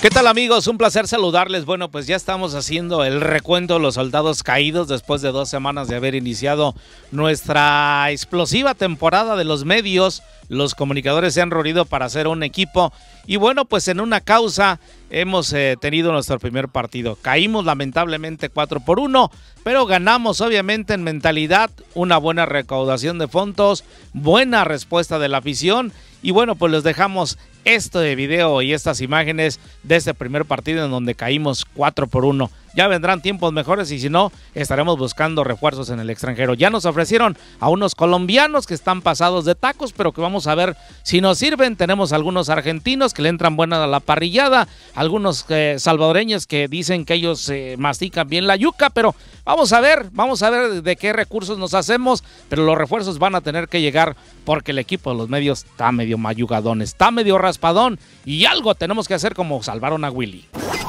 ¿Qué tal amigos? Un placer saludarles. Bueno, pues ya estamos haciendo el recuento de los soldados caídos después de dos semanas de haber iniciado nuestra explosiva temporada de los medios. Los comunicadores se han reunido para hacer un equipo y bueno, pues en una causa hemos eh, tenido nuestro primer partido. Caímos lamentablemente 4 por 1, pero ganamos obviamente en mentalidad, una buena recaudación de fondos, buena respuesta de la afición y bueno, pues les dejamos este video y estas imágenes de este primer partido en donde caímos 4 por 1. Ya vendrán tiempos mejores y si no, estaremos buscando refuerzos en el extranjero. Ya nos ofrecieron a unos colombianos que están pasados de tacos, pero que vamos a ver si nos sirven. Tenemos algunos argentinos que le entran buena a la parrillada, algunos eh, salvadoreños que dicen que ellos eh, mastican bien la yuca, pero vamos a ver, vamos a ver de qué recursos nos hacemos, pero los refuerzos van a tener que llegar porque el equipo de los medios está medio mayugadón, está medio raro espadón y algo tenemos que hacer como salvaron a Willy.